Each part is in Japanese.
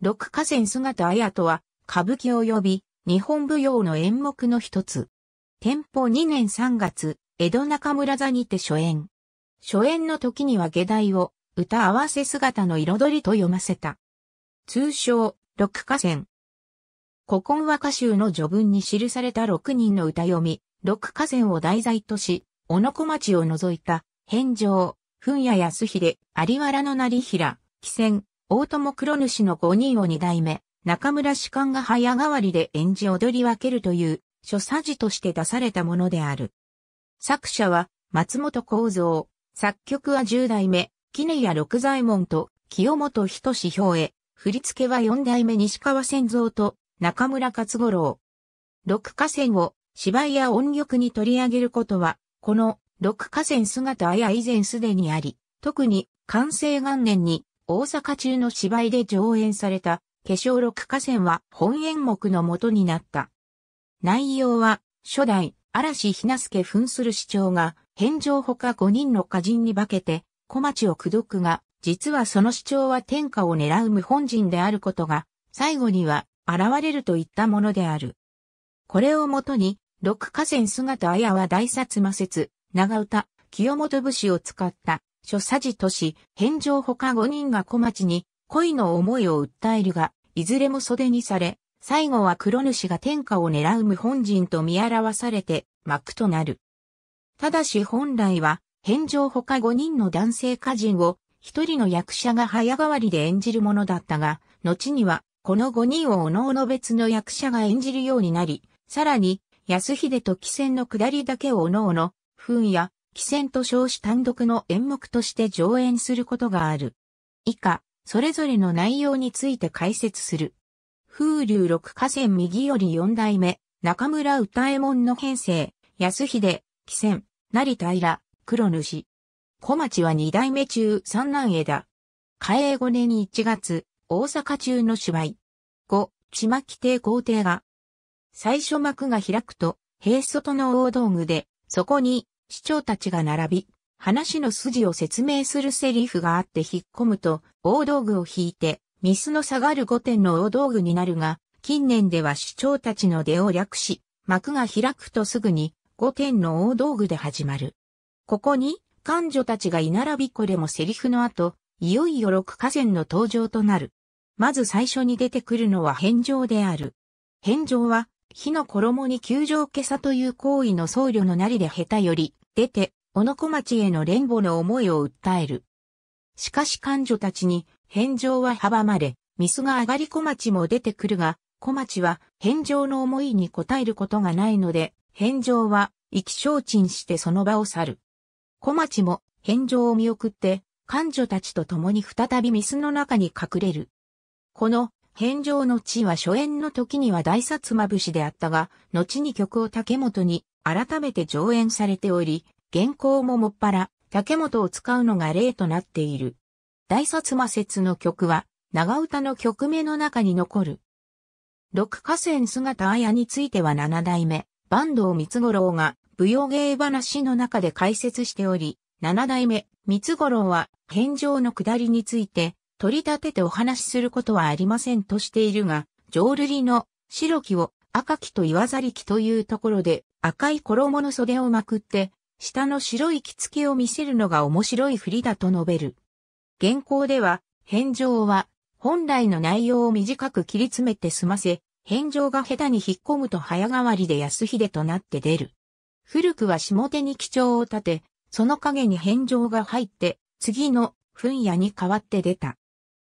六河川姿綾とは、歌舞伎及び日本舞踊の演目の一つ。天保2年3月、江戸中村座にて初演。初演の時には下題を歌合わせ姿の彩りと読ませた。通称、六河川。古今和歌集の序文に記された六人の歌読み、六河川を題材とし、小野小町を除いた、返上、噴谷安秀、有原の成平、紀船、大友黒主の5人を2代目、中村士官が早変わりで演じ踊り分けるという、諸作事として出されたものである。作者は、松本幸三、作曲は10代目、絹谷六左衛門と、清本人志表へ、振付は4代目西川仙蔵と、中村勝五郎。六河川を芝居や音曲に取り上げることは、この六河川姿や以前すでにあり、特に完成元年に大阪中の芝居で上演された化粧六河川は本演目の元になった。内容は初代嵐ひなすけ扮する市長が返上ほか5人の歌人に化けて小町を口説くが、実はその主張は天下を狙う無本人であることが、最後には現れるといったものである。これをもとに、六河川姿綾は大薩摩説、長唄、清本節を使った諸佐治都市、返上ほか5人が小町に恋の思いを訴えるが、いずれも袖にされ、最後は黒主が天下を狙う無本人と見表されて幕となる。ただし本来は、返上ほか5人の男性歌人を一人の役者が早変わりで演じるものだったが、後にはこの五人を各々別の役者が演じるようになり、さらに、安秀と紀仙の下りだけを各々、んや汽船と称し単独の演目として上演することがある。以下、それぞれの内容について解説する。風流六河川右より四代目、中村歌右衛門の編成、安秀、汽船、成平、黒主。小町は二代目中三男枝。嘉永五年一月、大阪中の芝居。五、ちまき帝皇帝が。最初幕が開くと、平外の大道具で、そこに、市長たちが並び、話の筋を説明するセリフがあって引っ込むと、大道具を引いて、ミスの下がる御点の大道具になるが、近年では市長たちの出を略し、幕が開くとすぐに御点の大道具で始まる。ここに、官女たちが居並びこれもセリフの後、いよいよ六河川の登場となる。まず最初に出てくるのは返上である。返上は、火の衣に球状袈裟という行為の僧侶のなりで下手より、出て、小野小町への連合の思いを訴える。しかし彼女たちに、返上は阻まれ、ミスが上がり小町も出てくるが、小町は返上の思いに応えることがないので、返上は意気消沈してその場を去る。小町も返上を見送って、彼女たちと共に再びミスの中に隠れる。この返上の地は初演の時には大薩摩しであったが、後に曲を竹本に改めて上演されており、原稿ももっぱら、竹本を使うのが例となっている。大薩摩説の曲は、長唄の曲名の中に残る。六河川姿綾については七代目、坂東三五郎が舞踊芸話の中で解説しており、七代目、三五郎は、返上の下りについて、取り立ててお話しすることはありませんとしているが、浄瑠璃の白木を赤木と言わざりきというところで、赤い衣の袖をまくって、下の白い着付けを見せるのが面白い振りだと述べる。原稿では、返上は、本来の内容を短く切り詰めて済ませ、返上が下手に引っ込むと早変わりで安秀となって出る。古くは下手に基調を立て、その影に返上が入って、次の、んやに変わって出た。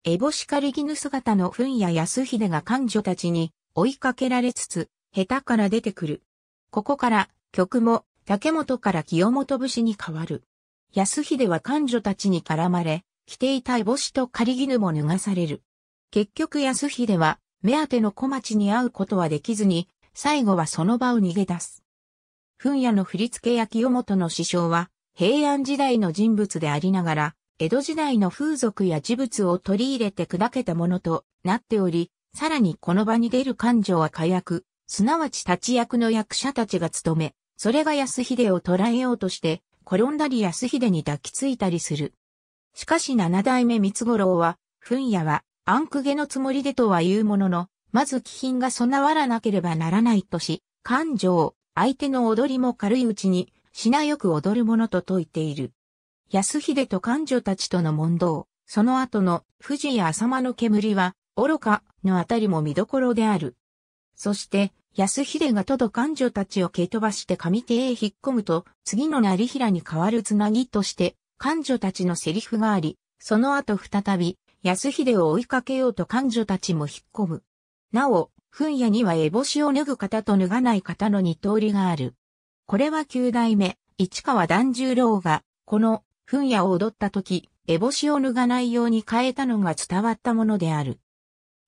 エボシカリギヌ姿のんや安秀が官女たちに追いかけられつつ、下手から出てくる。ここから、曲も、竹本から清元節に変わる。安秀は官女たちに絡まれ、着ていた烏帽子と仮絹も脱がされる。結局安秀は、目当ての小町に会うことはできずに、最後はその場を逃げ出す。噴矢の振付や清元の師匠は、平安時代の人物でありながら、江戸時代の風俗や事物を取り入れて砕けたものとなっており、さらにこの場に出る官女は火薬、すなわち立役の役者たちが務め、それが安秀を捕らえようとして、転んだり安秀に抱きついたりする。しかし七代目三五郎は、んやは、暗苦下のつもりでとは言うものの、まず気品が備わらなければならないとし、感情、相手の踊りも軽いうちに、しなよく踊るものと説いている。安秀と感女たちとの問答、その後の富士や浅間の煙は、愚かのあたりも見どころである。そして、安秀がとど官女たちを蹴飛ばして上手へ引っ込むと、次の成平に代わるつなぎとして、官女たちのセリフがあり、その後再び、安秀を追いかけようと官女たちも引っ込む。なお、んやには烏帽子を脱ぐ方と脱がない方の二通りがある。これは九代目、市川團十郎が、この、んやを踊った時、烏帽子を脱がないように変えたのが伝わったものである。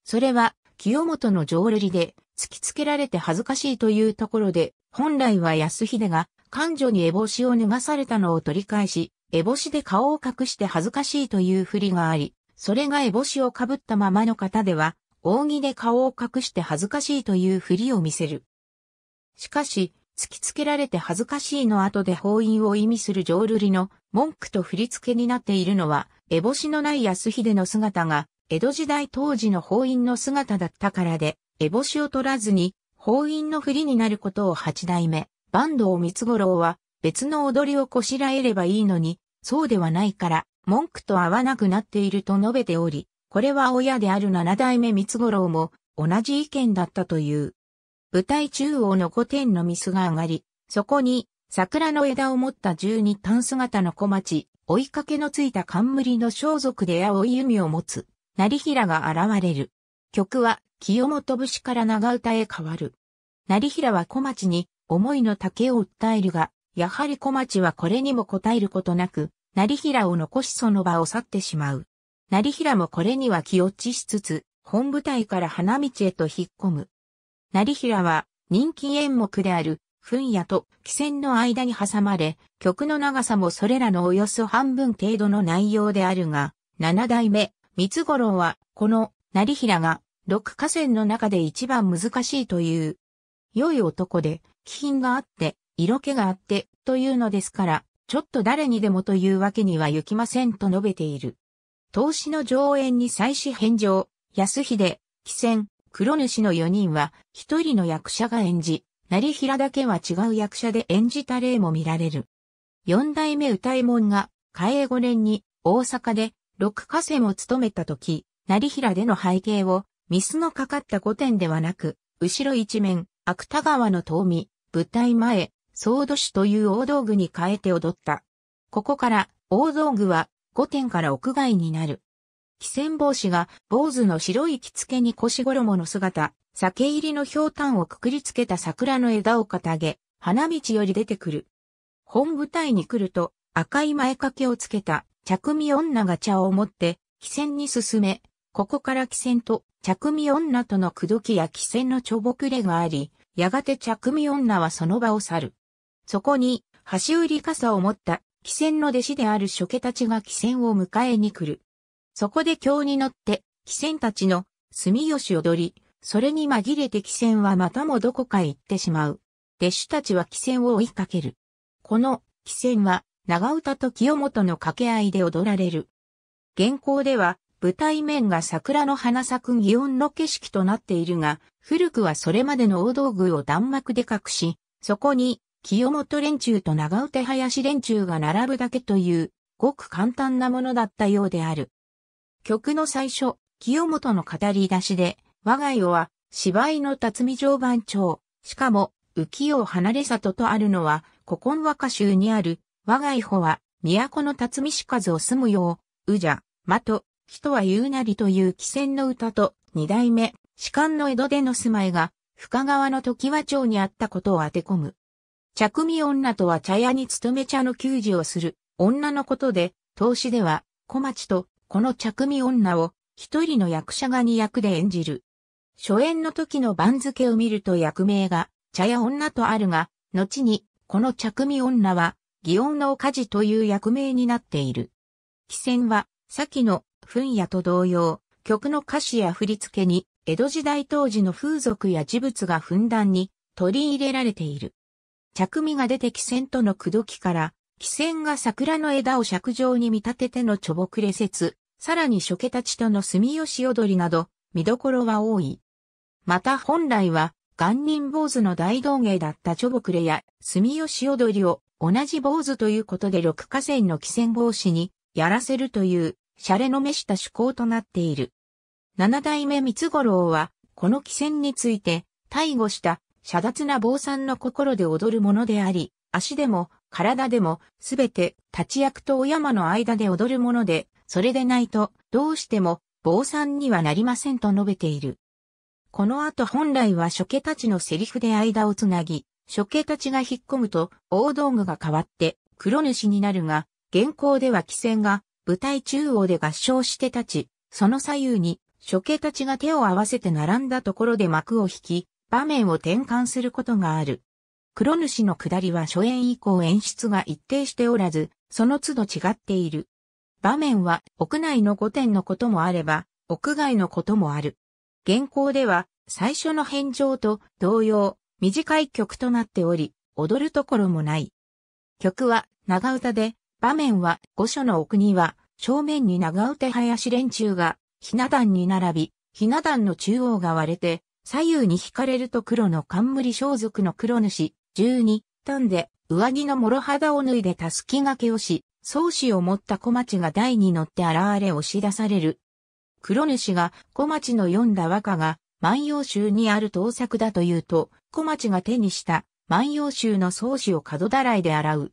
それは、清本の浄瑠璃で突きつけられて恥ずかしいというところで、本来は安秀が彼女に烏帽子を脱がされたのを取り返し、烏帽子で顔を隠して恥ずかしいというふりがあり、それが烏帽子をかぶったままの方では、扇で顔を隠して恥ずかしいというふりを見せる。しかし、突きつけられて恥ずかしいの後で法院を意味する浄瑠璃の文句と振り付けになっているのは、烏帽子のない安秀の姿が江戸時代当時の法院の姿だったからで、烏帽子を取らずに、法院の不利になることを八代目、坂東三五郎は、別の踊りをこしらえればいいのに、そうではないから、文句と合わなくなっていると述べており、これは親である七代目三五郎も、同じ意見だったという。舞台中央の御殿のミスが上がり、そこに、桜の枝を持った十二単姿の小町、追いかけのついた冠の装束で青い弓を持つ、成平が現れる。曲は、清本節から長唄へ変わる。成平は小町に、思いの丈を訴えるが、やはり小町はこれにも応えることなく、成平を残しその場を去ってしまう。成平もこれには気落ちしつつ、本舞台から花道へと引っ込む。成平は、人気演目である、噴夜と汽船の間に挟まれ、曲の長さもそれらのおよそ半分程度の内容であるが、七代目、三つ五郎は、この、成平が、六河川の中で一番難しいという、良い男で、気品があって、色気があって、というのですから、ちょっと誰にでもというわけには行きませんと述べている。投資の上演に際し返上、安秀、貴仙、黒主の四人は、一人の役者が演じ、成平だけは違う役者で演じた例も見られる。四代目歌右衛門が、嘉永五年に、大阪で、六河川を務めた時、成平での背景を、ミスのかかった御殿ではなく、後ろ一面、芥川の遠見、舞台前、総土師という大道具に変えて踊った。ここから、大道具は、御殿から屋外になる。汽仙帽子が、坊主の白い着付けに腰衣の姿、酒入りの氷炭をくくりつけた桜の枝を掲げ、花道より出てくる。本舞台に来ると、赤い前掛けをつけた着身女が茶を持って、汽船に進め、ここから汽船と着身女との口説きや汽船のちょぼくれがあり、やがて着身女はその場を去る。そこに、橋売り傘を持った汽船の弟子である諸家たちが汽船を迎えに来る。そこで京に乗って、汽船たちの住吉踊り、それに紛れて汽船はまたもどこかへ行ってしまう。弟子たちは汽船を追いかける。この汽船は長唄と清元の掛け合いで踊られる。現行では、舞台面が桜の花咲く祇園の景色となっているが、古くはそれまでの大道具を弾幕で隠し、そこに、清元連中と長唄林連中が並ぶだけという、ごく簡単なものだったようである。曲の最初、清元の語り出しで、我が世は、芝居の辰巳常番長、しかも、浮世離れ里とあるのは、古今和歌集にある、我が伊保は、都の辰巳しかずを住むよう、うじゃ、まと、人は言うなりという奇船の歌と、二代目、士官の江戸での住まいが、深川の時和町にあったことを当て込む。着身女とは茶屋に勤め茶の給仕をする、女のことで、投資では、小町と、この着身女を、一人の役者が二役で演じる。初演の時の番付を見ると役名が、茶屋女とあるが、後に、この着身女は、祇園の火事という役名になっている。汽船は、先の、噴野と同様、曲の歌詞や振り付けに、江戸時代当時の風俗や事物がふんだんに取り入れられている。着身が出て汽船との口説きから、汽船が桜の枝を尺状に見立ててのちょぼくれ説、さらに処家たちとの住吉踊りなど、見どころは多い。また本来は、元人坊主の大道芸だったちょぼくれや住吉踊りを同じ坊主ということで六河川の汽船防止にやらせるという、洒落のめした趣向となっている。七代目三五郎は、この汽船について、対護した、遮脱な坊さんの心で踊るものであり、足でも、体でも、すべて、立役とお山の間で踊るもので、それでないと、どうしても、坊さんにはなりませんと述べている。この後本来は諸家たちのセリフで間をつなぎ、処刑たちが引っ込むと、大道具が変わって、黒主になるが、現行では規制が、舞台中央で合唱して立ち、その左右に、処刑たちが手を合わせて並んだところで幕を引き、場面を転換することがある。黒主の下りは初演以降演出が一定しておらず、その都度違っている。場面は屋内の5点のこともあれば、屋外のこともある。現行では最初の返上と同様、短い曲となっており、踊るところもない。曲は長唄で、場面は御所の奥には、正面に長唄林連中が、ひな壇に並び、ひな壇の中央が割れて、左右に引かれると黒の冠装束の黒主、十二、単で、上着の諸肌を脱いでたすき掛けをし、宗子を持った小町が台に乗って現れ押し出される。黒主が小町の読んだ和歌が万葉集にある盗作だというと、小町が手にした万葉集の草子を角だらいで洗う。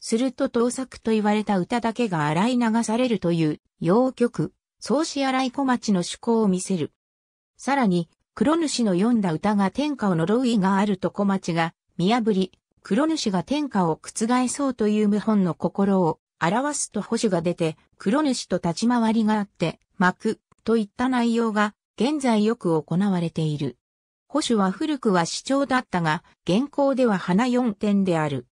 すると盗作と言われた歌だけが洗い流されるという、洋曲、草子洗い小町の趣向を見せる。さらに、黒主の読んだ歌が天下を呪う意があると小町が、見破り、黒主が天下を覆そうという謀反の心を表すと保守が出て、黒主と立ち回りがあって、幕といった内容が現在よく行われている。保守は古くは市長だったが、現行では花四点である。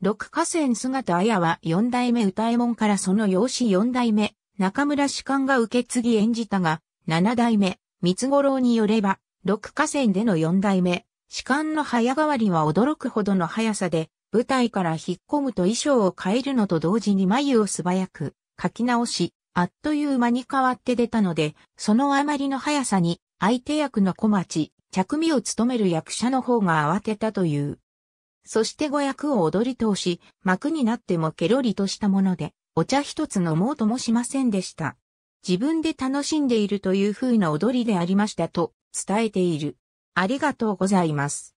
六河川姿綾は四代目歌右衛門からその養子四代目、中村士官が受け継ぎ演じたが、七代目、三五郎によれば、六河川での四代目、士官の早変わりは驚くほどの速さで、舞台から引っ込むと衣装を変えるのと同時に眉を素早く書き直し、あっという間に変わって出たので、そのあまりの速さに、相手役の小町、着身を務める役者の方が慌てたという。そして語役を踊り通し、幕になってもケロリとしたもので、お茶一つ飲もうともしませんでした。自分で楽しんでいるという風な踊りでありましたと伝えている。ありがとうございます。